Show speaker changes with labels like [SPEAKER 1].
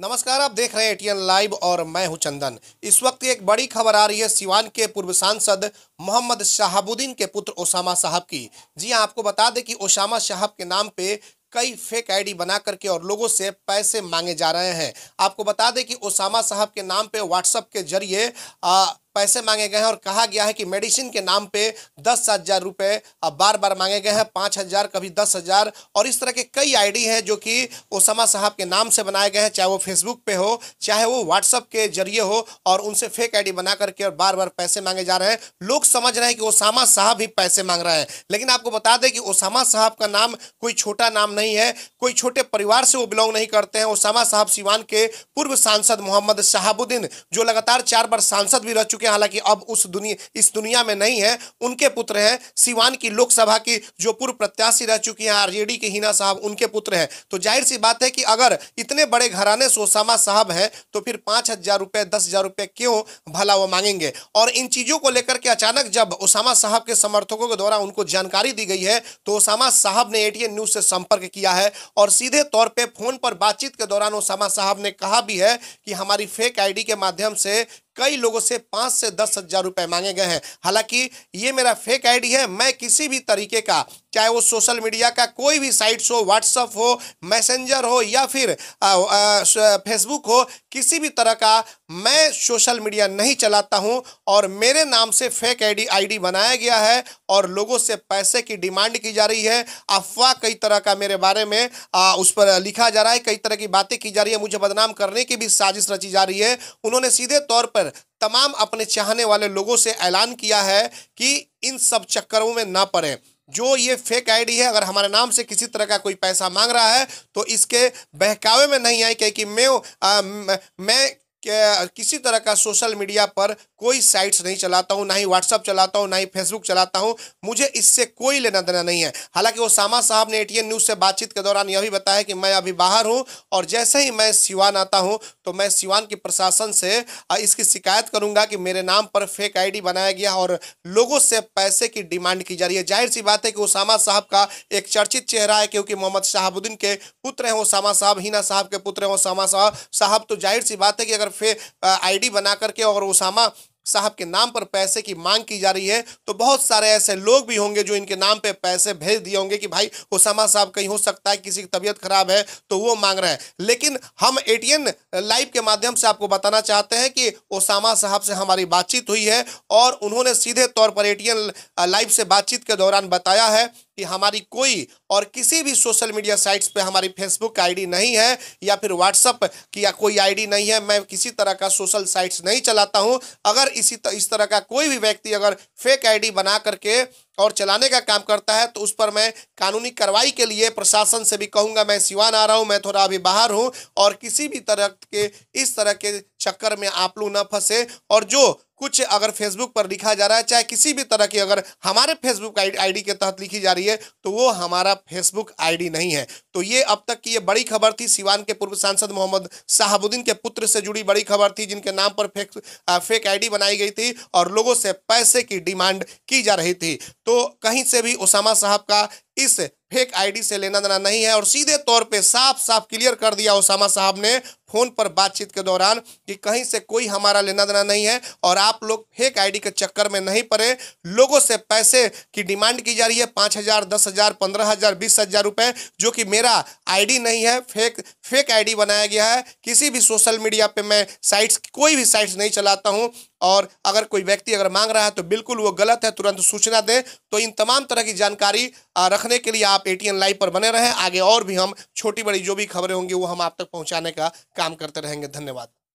[SPEAKER 1] नमस्कार आप देख रहे हैं एटीएन लाइव और मैं हूं चंदन इस वक्त एक बड़ी खबर आ रही है सिवान के पूर्व सांसद मोहम्मद शहाबुद्दीन के पुत्र ओसामा साहब की जी हां आपको बता दें कि ओसामा साहब के नाम पे कई फेक आईडी बना करके और लोगों से पैसे मांगे जा रहे हैं आपको बता दें कि ओसामा साहब के नाम पे व्हाट्सएप के जरिए पैसे मांगे गए हैं और कहा गया है कि मेडिसिन के नाम पे दस हजार रुपये बार बार मांगे गए हैं पाँच हजार कभी दस हजार और इस तरह के कई आईडी हैं जो कि ओसामा साहब के नाम से बनाए गए हैं चाहे वो फेसबुक पे हो चाहे वो व्हाट्सअप के जरिए हो और उनसे फेक आईडी बना करके और बार बार पैसे मांगे जा रहे हैं लोग समझ रहे हैं कि ओसामा साहब ही पैसे मांग रहे हैं लेकिन आपको बता दें कि ओसामा साहब का नाम कोई छोटा नाम नहीं है कोई छोटे परिवार से वो बिलोंग नहीं करते हैं ओसामा साहब सिवान के पूर्व सांसद मोहम्मद शहाबुद्दीन जो लगातार चार बार सांसद भी रह चुके के हालांकि अब उस दुनिया इस दुनिया में नहीं है उनके पुत्र हैं सिवान की लोकसभा की जो पूर्व प्रत्याशी रह चुकी हैं आरजेडी के हिना साहब उनके पुत्र हैं तो जाहिर सी बात है कि अगर इतने बड़े घराने से ओसामा साहब हैं तो फिर पाँच हज़ार रुपये दस हज़ार रुपये क्यों भला वो मांगेंगे और इन चीज़ों को लेकर के अचानक जब ओसामा साहब के समर्थकों के द्वारा उनको जानकारी दी गई है तो ओसामा साहब ने ए न्यूज़ से संपर्क किया है और सीधे तौर पर फोन पर बातचीत के दौरान ओसामा साहब ने कहा भी है कि हमारी फेक आई के माध्यम से कई लोगों से पाँच से दस हजार रुपए मांगे गए हैं हालांकि ये मेरा फेक आईडी है मैं किसी भी तरीके का चाहे वो सोशल मीडिया का कोई भी साइट्स हो व्हाट्सअप हो मैसेंजर हो या फिर फेसबुक हो किसी भी तरह का मैं सोशल मीडिया नहीं चलाता हूं और मेरे नाम से फेक आईडी आईडी बनाया गया है और लोगों से पैसे की डिमांड की जा रही है अफवाह कई तरह का मेरे बारे में आ, उस पर लिखा जा रहा है कई तरह की बातें की जा रही है मुझे बदनाम करने की भी साजिश रची जा रही है उन्होंने सीधे तौर पर तमाम अपने चाहने वाले लोगों से ऐलान किया है कि इन सब चक्करों में ना पड़े जो ये फेक आईडी है अगर हमारे नाम से किसी तरह का कोई पैसा मांग रहा है तो इसके बहकावे में नहीं आए क्योंकि मैं आ, मैं किसी तरह का सोशल मीडिया पर कोई साइट्स नहीं चलाता हूँ ना ही व्हाट्सअप चलाता हूँ ना ही फेसबुक चलाता हूँ मुझे इससे कोई लेना देना नहीं है हालांकि ओसामा साहब ने एटीएन न्यूज़ से बातचीत के दौरान यह भी बताया कि मैं अभी बाहर हूँ और जैसे ही मैं सिवान आता हूँ तो मैं सिवान के प्रशासन से इसकी शिकायत करूँगा कि मेरे नाम पर फेक आई बनाया गया और लोगों से पैसे की डिमांड की जा रही है जाहिर सी बात है कि ओसामा साहब का एक चर्चित चेहरा है क्योंकि मोहम्मद शहाबुद्दीन के पुत्र हैं ओसामा साहब हिना साहब के पुत्र हैं ओसामा साहब साहब तो जाहिर सी बात है कि अगर फे आईडी बना करके और उसामा साहब के नाम पर पैसे की मांग की जा रही है तो बहुत सारे ऐसे लोग भी होंगे जो इनके नाम पे पैसे भेज दिए होंगे कि भाई उसामा साहब कहीं हो सकता है किसी की तबीयत खराब है तो वो मांग रहे हैं लेकिन हम एटीएन लाइव के माध्यम से आपको बताना चाहते हैं कि ओसामा साहब से हमारी बातचीत हुई है और उन्होंने सीधे तौर पर एटीएन लाइव से बातचीत के दौरान बताया है कि हमारी कोई और किसी भी सोशल मीडिया साइट्स पे हमारी फेसबुक आईडी नहीं है या फिर व्हाट्सअप की या कोई आईडी नहीं है मैं किसी तरह का सोशल साइट्स नहीं चलाता हूं अगर इसी तो इस तरह का कोई भी व्यक्ति अगर फेक आईडी बना करके और चलाने का काम करता है तो उस पर मैं कानूनी कार्रवाई के लिए प्रशासन से भी कहूंगा मैं सिवान आ रहा हूं मैं थोड़ा अभी बाहर हूं और किसी भी तरह के इस तरह के चक्कर में आप लोग ना फंसे और जो कुछ अगर फेसबुक पर लिखा जा रहा है चाहे किसी भी तरह की अगर हमारे फेसबुक आईडी के तहत लिखी जा रही है तो वो हमारा फेसबुक आईडी नहीं है तो ये अब तक की ये बड़ी खबर थी सिवान के पूर्व सांसद मोहम्मद शाहबुद्दीन के पुत्र से जुड़ी बड़ी खबर थी जिनके नाम पर फेक फेक आई बनाई गई थी और लोगों से पैसे की डिमांड की जा रही थी तो कहीं से भी ओसामा साहब का इस फेक आईडी से लेना देना नहीं है और सीधे तौर पे साफ साफ क्लियर कर दिया ओसामा साहब ने फोन पर बातचीत के दौरान कि कहीं से कोई हमारा लेना देना नहीं है और आप लोग फेक आईडी के चक्कर में नहीं पड़े लोगों से पैसे की डिमांड की जा रही है पाँच हज़ार दस हज़ार पंद्रह हज़ार बीस हज़ार रुपए जो कि मेरा आईडी नहीं है फेक फेक आईडी बनाया गया है किसी भी सोशल मीडिया पे मैं साइट्स कोई भी साइट्स नहीं चलाता हूँ और अगर कोई व्यक्ति अगर मांग रहा है तो बिल्कुल वो गलत है तुरंत सूचना दें तो इन तमाम तरह की जानकारी रखने के लिए आप आप एटीएन लाइव पर बने रहें आगे और भी हम छोटी बड़ी जो भी खबरें होंगी वो हम आप तक पहुँचाने का काम करते रहेंगे धन्यवाद